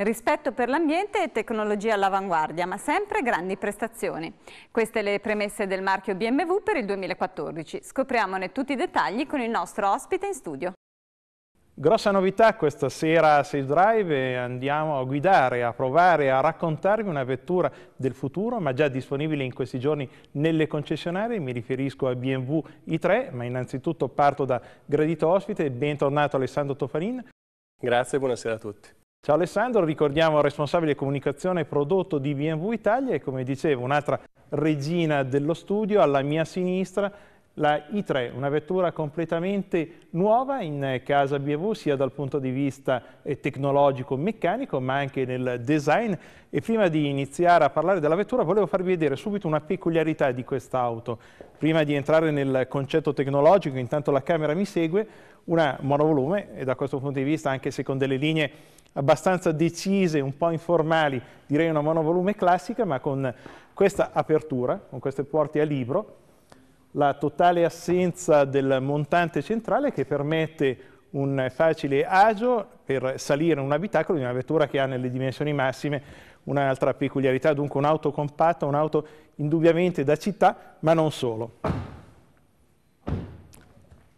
Rispetto per l'ambiente e tecnologia all'avanguardia, ma sempre grandi prestazioni. Queste le premesse del marchio BMW per il 2014. Scopriamone tutti i dettagli con il nostro ospite in studio. Grossa novità questa sera a Safe Drive e andiamo a guidare, a provare, a raccontarvi una vettura del futuro ma già disponibile in questi giorni nelle concessionarie, mi riferisco a BMW i3 ma innanzitutto parto da gradito ospite, bentornato Alessandro Tofanin. Grazie e buonasera a tutti. Ciao Alessandro, ricordiamo il responsabile comunicazione e prodotto di BMW Italia e come dicevo un'altra regina dello studio alla mia sinistra la i3, una vettura completamente nuova in casa BMW sia dal punto di vista eh, tecnologico e meccanico ma anche nel design e prima di iniziare a parlare della vettura volevo farvi vedere subito una peculiarità di quest'auto prima di entrare nel concetto tecnologico intanto la camera mi segue una monovolume e da questo punto di vista anche se con delle linee abbastanza decise, un po' informali, direi una monovolume classica, ma con questa apertura, con queste porte a libro, la totale assenza del montante centrale che permette un facile agio per salire in un abitacolo di una vettura che ha nelle dimensioni massime un'altra peculiarità, dunque un'auto compatta, un'auto indubbiamente da città, ma non solo.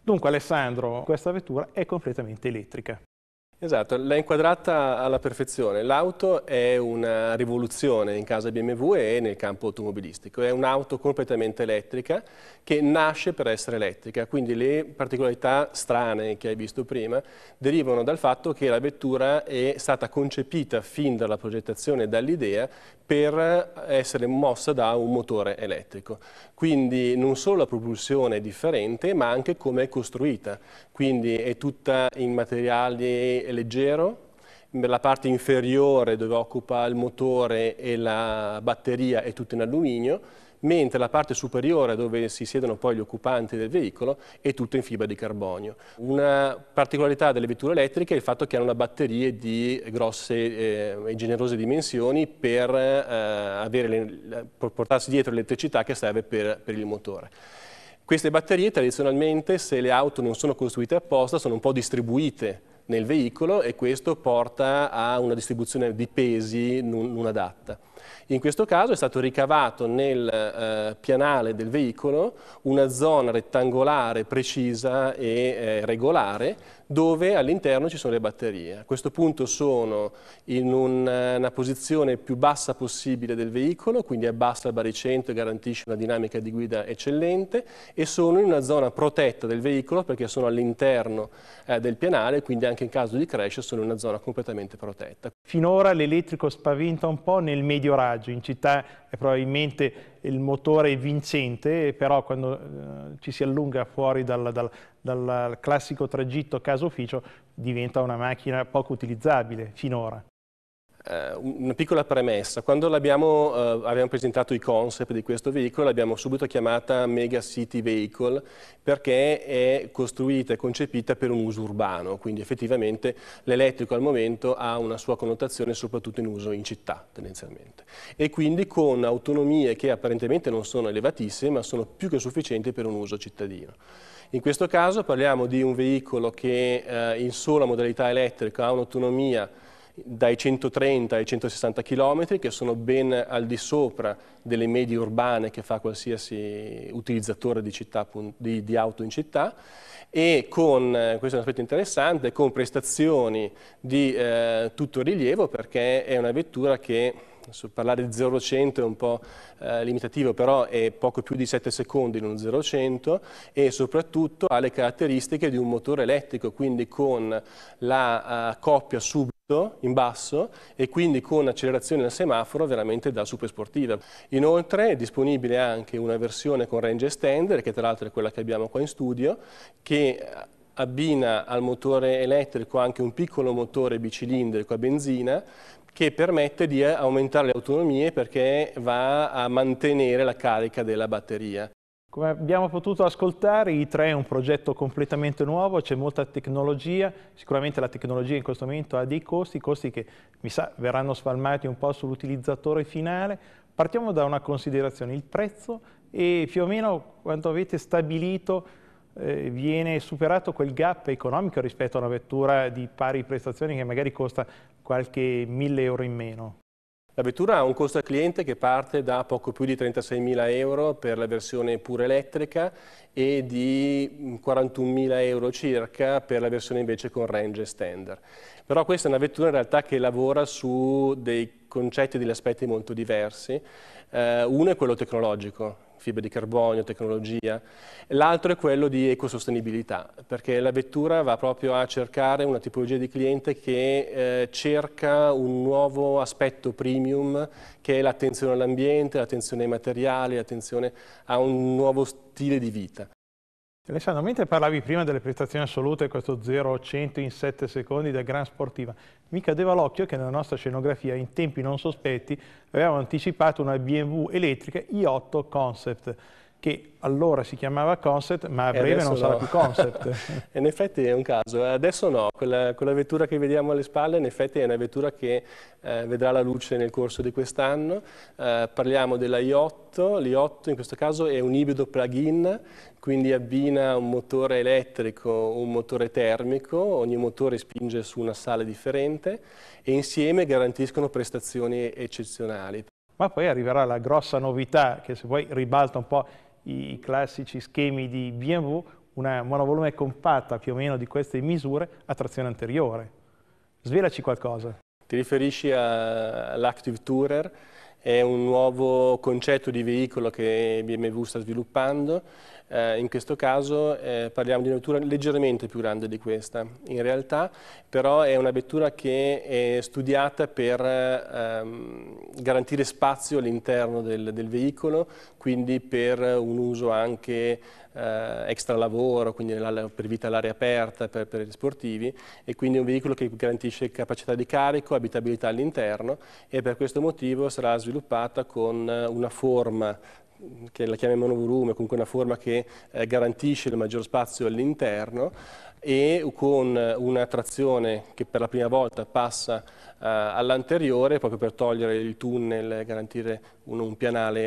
Dunque Alessandro, questa vettura è completamente elettrica. Esatto, l'ha inquadrata alla perfezione. L'auto è una rivoluzione in casa BMW e nel campo automobilistico. È un'auto completamente elettrica che nasce per essere elettrica, quindi le particolarità strane che hai visto prima derivano dal fatto che la vettura è stata concepita fin dalla progettazione e dall'idea per essere mossa da un motore elettrico. Quindi non solo la propulsione è differente, ma anche come è costruita. Quindi è tutta in materiali è leggero, la parte inferiore dove occupa il motore e la batteria è tutta in alluminio, mentre la parte superiore dove si siedono poi gli occupanti del veicolo è tutta in fibra di carbonio. Una particolarità delle vetture elettriche è il fatto che hanno batterie di grosse eh, e generose dimensioni per eh, le, portarsi dietro l'elettricità che serve per, per il motore. Queste batterie tradizionalmente, se le auto non sono costruite apposta, sono un po' distribuite nel veicolo e questo porta a una distribuzione di pesi non, adatta. In questo caso è stato ricavato nel eh, pianale del veicolo una zona rettangolare precisa e eh, regolare dove all'interno ci sono le batterie. A questo punto sono in un, eh, una posizione più bassa possibile del veicolo, quindi abbassa il baricentro e garantisce una dinamica di guida eccellente e sono in una zona protetta del veicolo perché sono all'interno eh, del pianale, quindi anche anche in caso di crash sono in una zona completamente protetta. Finora l'elettrico spaventa un po' nel medio raggio, in città è probabilmente il motore vincente, però quando eh, ci si allunga fuori dal, dal, dal classico tragitto casa ufficio diventa una macchina poco utilizzabile finora. Eh, una piccola premessa, quando abbiamo, eh, abbiamo presentato i concept di questo veicolo l'abbiamo subito chiamata Mega City Vehicle perché è costruita e concepita per un uso urbano, quindi effettivamente l'elettrico al momento ha una sua connotazione soprattutto in uso in città tendenzialmente e quindi con autonomie che apparentemente non sono elevatissime ma sono più che sufficienti per un uso cittadino. In questo caso parliamo di un veicolo che eh, in sola modalità elettrica ha un'autonomia dai 130 ai 160 km, che sono ben al di sopra delle medie urbane che fa qualsiasi utilizzatore di, città, di, di auto in città, e con, eh, questo è un aspetto interessante, con prestazioni di eh, tutto rilievo perché è una vettura che Adesso parlare di 0-100 è un po' eh, limitativo, però è poco più di 7 secondi in un 0-100 e soprattutto ha le caratteristiche di un motore elettrico, quindi con la uh, coppia subito in basso e quindi con accelerazione al semaforo veramente da super sportiva. Inoltre è disponibile anche una versione con range extender, che tra l'altro è quella che abbiamo qua in studio, che abbina al motore elettrico anche un piccolo motore bicilindrico a benzina che permette di eh, aumentare le autonomie perché va a mantenere la carica della batteria. Come abbiamo potuto ascoltare, I3 è un progetto completamente nuovo, c'è molta tecnologia, sicuramente la tecnologia in questo momento ha dei costi, costi che mi sa verranno spalmati un po' sull'utilizzatore finale. Partiamo da una considerazione, il prezzo e più o meno quanto avete stabilito eh, viene superato quel gap economico rispetto a una vettura di pari prestazioni che magari costa qualche mille euro in meno? La vettura ha un costo al cliente che parte da poco più di 36.000 euro per la versione pure elettrica e di 41.000 mm, euro circa per la versione invece con range standard. Però questa è una vettura in realtà che lavora su dei concetti e degli aspetti molto diversi. Eh, uno è quello tecnologico, fibre di carbonio, tecnologia, l'altro è quello di ecosostenibilità, perché la vettura va proprio a cercare una tipologia di cliente che eh, cerca un nuovo aspetto premium che è l'attenzione all'ambiente, l'attenzione ai materiali, l'attenzione a un nuovo stile di vita. Alessandro, mentre parlavi prima delle prestazioni assolute, questo 0-100 in 7 secondi da Gran Sportiva, mi cadeva l'occhio che nella nostra scenografia, in tempi non sospetti, avevamo anticipato una BMW elettrica i8 Concept che allora si chiamava Concept, ma a breve non no. sarà più Concept. in effetti è un caso, eh, adesso no, quella, quella, vettura che vediamo alle spalle in effetti è una vettura che eh, vedrà la luce nel corso di quest'anno, eh, parliamo della I8, l'i8 in questo caso è un ibrido plug-in, quindi abbina un motore elettrico, un motore termico, ogni motore spinge su una sala differente e insieme garantiscono prestazioni eccezionali ma poi arriverà la grossa novità che se poi ribalta un po' i classici schemi di BMW, una monovolume compatta più o meno di queste misure a trazione anteriore. Svelaci qualcosa. Ti riferisci all'Active Tourer è un nuovo concetto di veicolo che BMW sta sviluppando, eh, in questo caso eh, parliamo di una vettura leggermente più grande di questa, in realtà però è una vettura che è studiata per ehm, garantire spazio all'interno del, del, veicolo, quindi per un uso anche eh, extra lavoro, quindi per vita all'aria aperta, per, per gli sportivi e quindi è un veicolo che garantisce capacità di carico, abitabilità all'interno e per questo motivo sarà sviluppato sviluppata con eh, una forma mm, che la chiamiamo monovolume, comunque una forma che eh, garantisce il maggior spazio all'interno e con eh, una trazione che per la prima volta passa eh, all'anteriore proprio per togliere il tunnel, garantire un, un pianale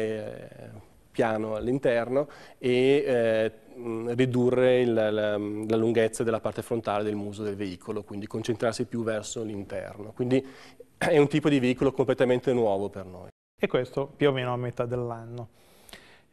eh, piano all'interno e eh, mm, ridurre il, la, mm, la, lunghezza della parte frontale del muso del veicolo, quindi concentrarsi più verso l'interno. Quindi è un tipo di veicolo completamente nuovo per noi e questo più o meno a metà dell'anno.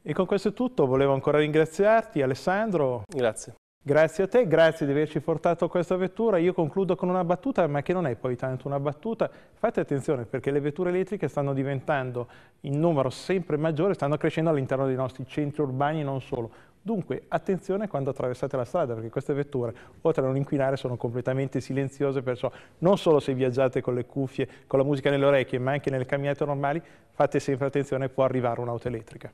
E con questo è tutto, volevo ancora ringraziarti Alessandro. Grazie. Grazie a te, grazie di averci portato questa vettura. Io concludo con una battuta, ma che non è poi tanto una battuta. Fate attenzione perché le vetture elettriche stanno diventando in numero sempre maggiore, stanno crescendo all'interno dei nostri centri urbani non solo. Dunque attenzione quando attraversate la strada perché queste vetture oltre a non inquinare sono completamente silenziose perciò non solo se viaggiate con le cuffie, con la musica nelle orecchie ma anche nelle camminate normali fate sempre attenzione può arrivare un'auto elettrica.